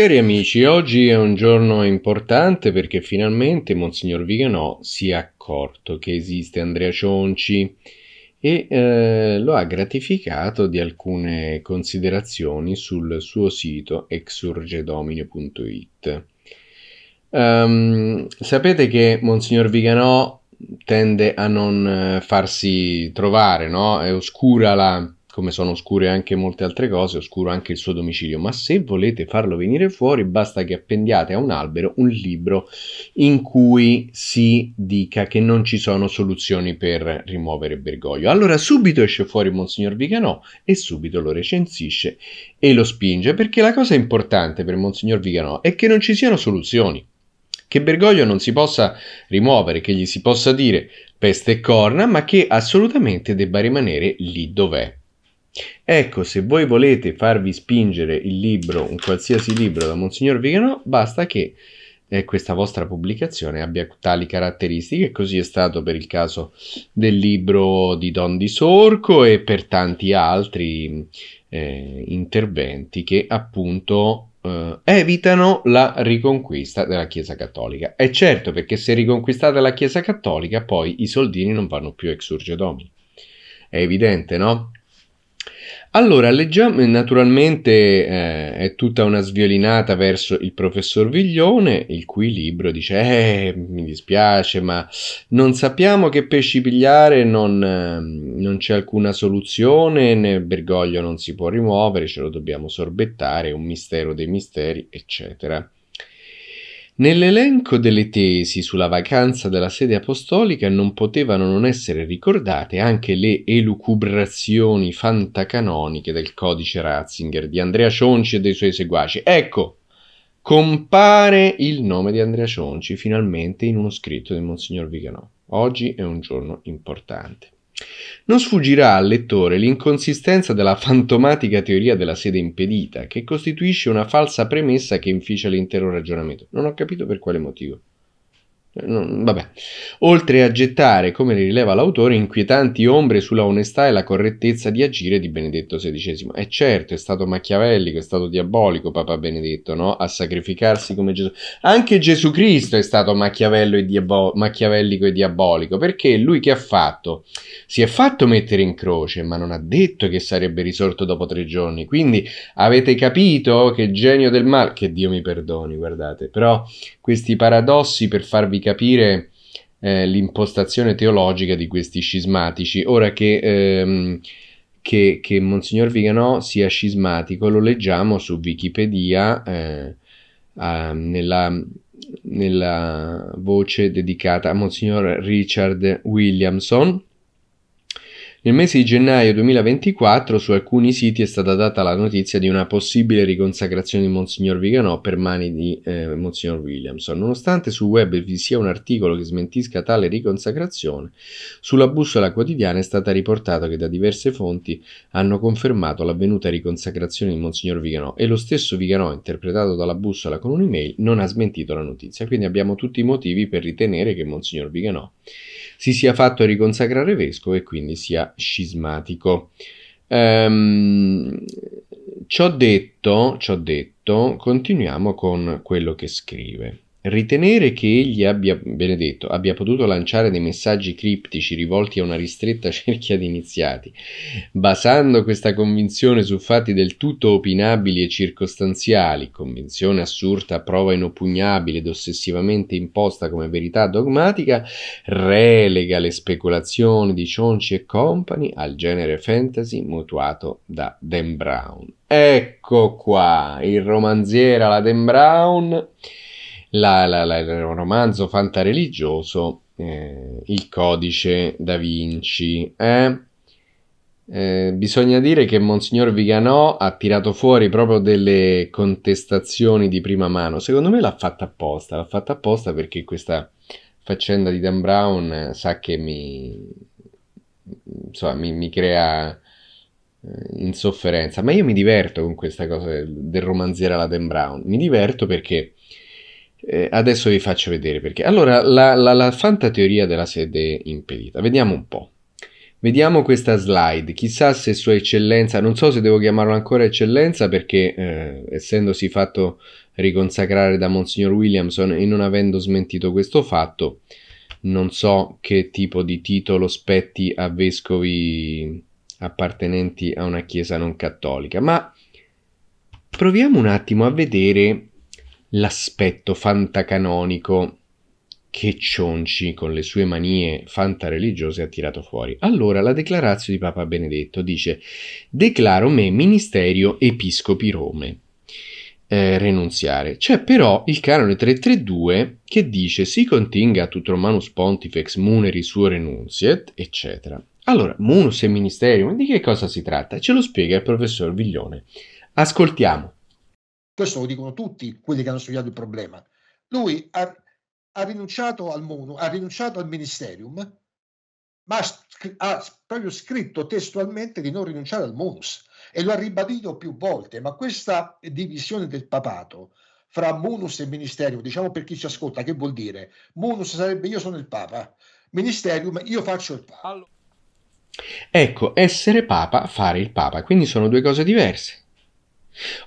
Cari amici, oggi è un giorno importante perché finalmente Monsignor Viganò si è accorto che esiste Andrea Cionci e eh, lo ha gratificato di alcune considerazioni sul suo sito exurgedomine.it. Um, ehm, sapete che Monsignor Viganò tende a non farsi trovare, no? È oscura la come sono oscure anche molte altre cose, oscuro anche il suo domicilio, ma se volete farlo venire fuori basta che appendiate a un albero un libro in cui si dica che non ci sono soluzioni per rimuovere Bergoglio. Allora subito esce fuori Monsignor Viganò e subito lo recensisce e lo spinge, perché la cosa importante per Monsignor Viganò è che non ci siano soluzioni. Che Bergoglio non si possa rimuovere, che gli si possa dire peste e corna, ma che assolutamente debba rimanere lì dov'è. Ecco, se voi volete farvi spingere il libro, un qualsiasi libro da Monsignor Vigano, basta che eh, questa vostra pubblicazione abbia tali caratteristiche, così è stato per il caso del libro di Don di Sorco e per tanti altri eh, interventi che appunto eh, evitano la riconquista della Chiesa Cattolica. È certo perché se riconquistate la Chiesa Cattolica poi i soldini non vanno più ex urge domini. È evidente, no? Allora, leggiamo, eh, naturalmente eh, è tutta una sviolinata verso il professor Viglione, il cui libro dice, eh, mi dispiace, ma non sappiamo che pesci pigliare, non, eh, non c'è alcuna soluzione, né Bergoglio non si può rimuovere, ce lo dobbiamo sorbettare, è un mistero dei misteri, eccetera. Nell'elenco delle tesi sulla vacanza della sede apostolica non potevano non essere ricordate anche le elucubrazioni fantacanoniche del codice Ratzinger di Andrea Cionci e dei suoi seguaci. Ecco, compare il nome di Andrea Cionci finalmente in uno scritto di Monsignor Viganò. Oggi è un giorno importante. Non sfuggirà al lettore l'inconsistenza della fantomatica teoria della sede impedita, che costituisce una falsa premessa che inficia l'intero ragionamento. Non ho capito per quale motivo. Eh, vabbè. Oltre a gettare, come rileva l'autore, inquietanti ombre sulla onestà e la correttezza di agire di Benedetto XVI. E eh, certo, è stato machiavellico, è stato diabolico Papa Benedetto, no? A sacrificarsi come Gesù. Anche Gesù Cristo è stato e diabo- machiavellico e diabolico, perché lui che ha fatto? Si è fatto mettere in croce, ma non ha detto che sarebbe risorto dopo tre giorni. Quindi avete capito che genio del male, che Dio mi perdoni, guardate, però questi paradossi per farvi capire eh, l'impostazione teologica di questi scismatici. Ora che, ehm, che, che, Monsignor Viganò sia scismatico lo leggiamo su Wikipedia eh, a, nella, nella voce dedicata a Monsignor Richard Williamson nel mese di gennaio 2024 su alcuni siti è stata data la notizia di una possibile riconsacrazione di Monsignor Viganò per mani di eh, Monsignor Williamson. Nonostante sul web vi sia un articolo che smentisca tale riconsacrazione, sulla bussola quotidiana è stata riportato che da diverse fonti hanno confermato l'avvenuta riconsacrazione di Monsignor Viganò e lo stesso Viganò, interpretato dalla bussola con un'email, non ha smentito la notizia. Quindi abbiamo tutti i motivi per ritenere che Monsignor Viganò si sia fatto riconsacrare vescovo e quindi sia scismatico. Ehm, ciò detto, ciò detto, continuiamo con quello che scrive. Ritenere che egli abbia, Benedetto, abbia potuto lanciare dei messaggi criptici rivolti a una ristretta cerchia di iniziati, basando questa convinzione su fatti del tutto opinabili e circostanziali, convinzione assurda prova inoppugnabile ed ossessivamente imposta come verità dogmatica, relega le speculazioni di Cionci e Company al genere fantasy mutuato da Dan Brown. Ecco qua, il romanziere alla Dan Brown la, la, la, il romanzo fantareligioso eh, Il codice da Vinci. Eh? Eh, bisogna dire che Monsignor Viganò ha tirato fuori proprio delle contestazioni di prima mano. Secondo me l'ha fatta apposta, l'ha fatta apposta perché questa faccenda di Dan Brown eh, sa che mi, insomma, mi, mi crea eh, insofferenza, ma io mi diverto con questa cosa del, romanziere alla Dan Brown. Mi diverto perché eh, adesso vi faccio vedere perché. Allora, la, la, la fantateoria della sede impedita. Vediamo un po'. Vediamo questa slide, chissà se Sua Eccellenza, non so se devo chiamarlo ancora Eccellenza perché eh, essendosi fatto riconsacrare da Monsignor Williamson e non avendo smentito questo fatto, non so che tipo di titolo spetti a vescovi appartenenti a una chiesa non cattolica, ma proviamo un attimo a vedere l'aspetto fantacanonico che Cionci, con le sue manie fantareligiose, ha tirato fuori. Allora, la declarazione di Papa Benedetto dice: Declaro me ministerio episcopi Rome. Eh, renunziare. C'è però il canone 332 che dice: Si continga tut Romanus Pontifex muneri suo renunziet, eccetera. Allora, munus e ministerium, di che cosa si tratta? Ce lo spiega il professor Viglione. Ascoltiamo. Questo lo dicono tutti quelli che hanno studiato il problema. Lui ha, ha rinunciato al mono, ha rinunciato al ministerium, ma ha, ha proprio scritto testualmente di non rinunciare al monus e lo ha ribadito più volte, ma questa divisione del papato fra monus e ministerium, diciamo per chi ci ascolta, che vuol dire? Munus sarebbe io sono il papa, ministerium io faccio il papa. Ecco, essere papa, fare il papa, quindi sono due cose diverse.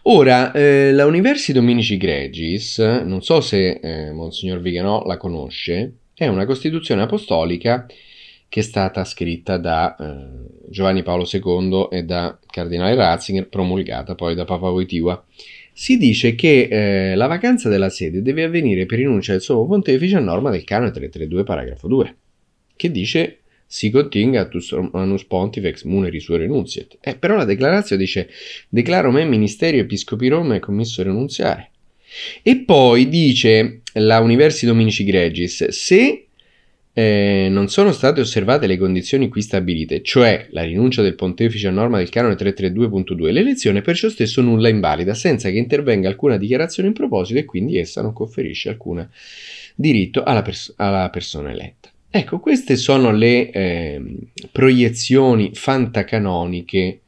Ora, eh, la Universi Dominici Gregis, non so se eh, Monsignor Viganò la conosce, è una costituzione apostolica che è stata scritta da eh, Giovanni Paolo II e da Cardinale Ratzinger, promulgata poi da Papa Voitiva. Si dice che eh, la vacanza della sede deve avvenire per rinuncia del suo Pontefice a norma del canone 332, paragrafo 2, che dice si continga contingatus Romanus Pontifex muneri suo renunziet. Eh, però la declarazione dice declaro me ministerio episcopi Roma e a renunziare. E poi dice la Universi Dominici Gregis, se eh, non sono state osservate le condizioni qui stabilite, cioè la rinuncia del pontefice a norma del canone 332.2, l'elezione è perciò stesso nulla invalida, senza che intervenga alcuna dichiarazione in proposito e quindi essa non conferisce alcun diritto alla, pers- alla persona eletta. Ecco, queste sono le eh, proiezioni fantacanoniche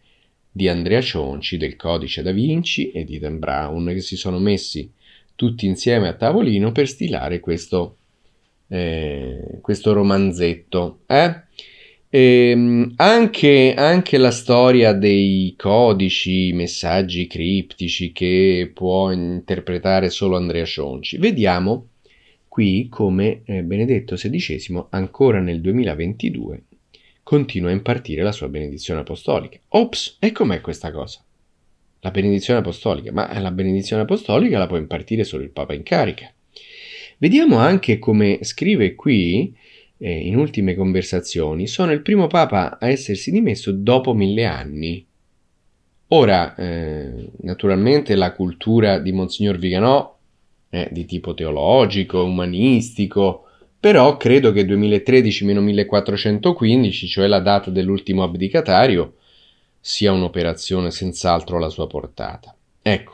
di Andrea Cionci, del Codice da Vinci e di Dan Brown, che si sono messi tutti insieme a tavolino per stilare questo, eh, questo romanzetto. Eh? E, ehm, anche, anche, la storia dei codici, messaggi criptici che può interpretare solo Andrea Cionci. Vediamo Qui, come eh, Benedetto XVI ancora nel 2022 continua a impartire la sua benedizione apostolica. Ops, e com'è questa cosa? La benedizione apostolica, ma la benedizione apostolica la può impartire solo il Papa in carica. Vediamo anche come scrive qui, eh, in ultime conversazioni, sono il primo Papa a essersi dimesso dopo mille anni. Ora, eh, naturalmente la cultura di Monsignor Viganò eh, di tipo teologico, umanistico, però credo che 2013-1415, cioè la data dell'ultimo abdicatario, sia un'operazione senz'altro alla sua portata. Ecco,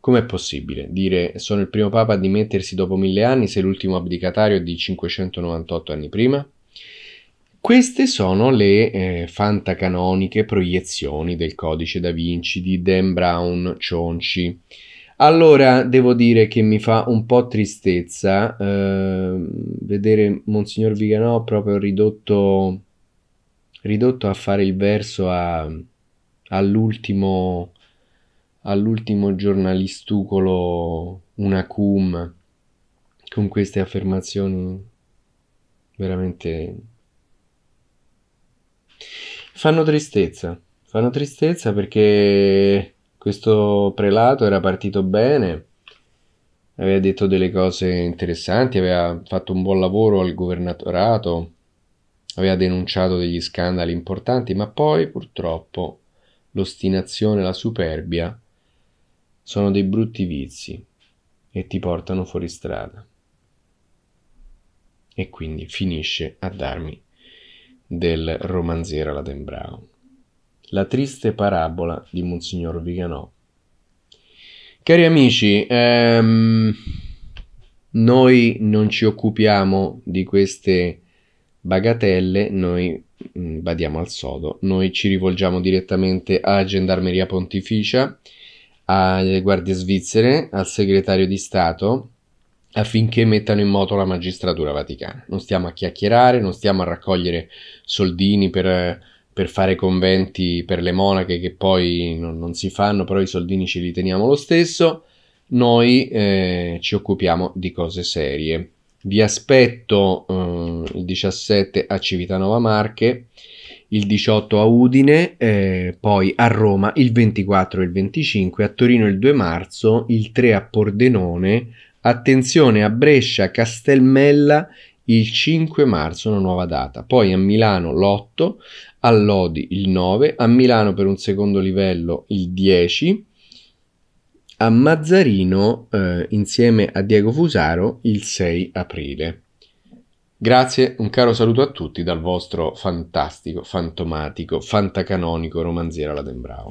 com'è possibile dire sono il primo papa a dimettersi dopo mille anni se l'ultimo abdicatario è di 598 anni prima? Queste sono le eh, fantacanoniche proiezioni del codice da Vinci di Dan Brown Cionci allora devo dire che mi fa un po' tristezza eh, vedere Monsignor Viganò proprio ridotto, ridotto a fare il verso a, all'ultimo, all'ultimo giornalistucolo una cum con queste affermazioni veramente fanno tristezza fanno tristezza perché questo prelato era partito bene, aveva detto delle cose interessanti, aveva fatto un buon lavoro al governatorato, aveva denunciato degli scandali importanti, ma poi purtroppo l'ostinazione, la superbia sono dei brutti vizi e ti portano fuori strada. E quindi finisce a darmi del romanziere alla Brown. La triste parabola di Monsignor Viganò. Cari amici, ehm, noi non ci occupiamo di queste bagatelle, noi mm, badiamo al sodo, noi ci rivolgiamo direttamente alla Gendarmeria Pontificia, alle guardie svizzere, al segretario di Stato affinché mettano in moto la magistratura vaticana. Non stiamo a chiacchierare, non stiamo a raccogliere soldini per eh, per fare conventi per le monache che poi non, non si fanno, però i soldini ce li teniamo lo stesso. Noi eh, ci occupiamo di cose serie. Vi aspetto eh, il 17 a Civitanova Marche, il 18 a Udine, eh, poi a Roma il 24 e il 25, a Torino il 2 marzo, il 3 a Pordenone, attenzione a Brescia, Castelmella il 5 marzo una nuova data, poi a Milano l'8, a Lodi il 9, a Milano per un secondo livello il 10, a Mazzarino eh, insieme a Diego Fusaro il 6 aprile. Grazie, un caro saluto a tutti dal vostro fantastico, fantomatico, fantacanonico romanziere Ladenbrau.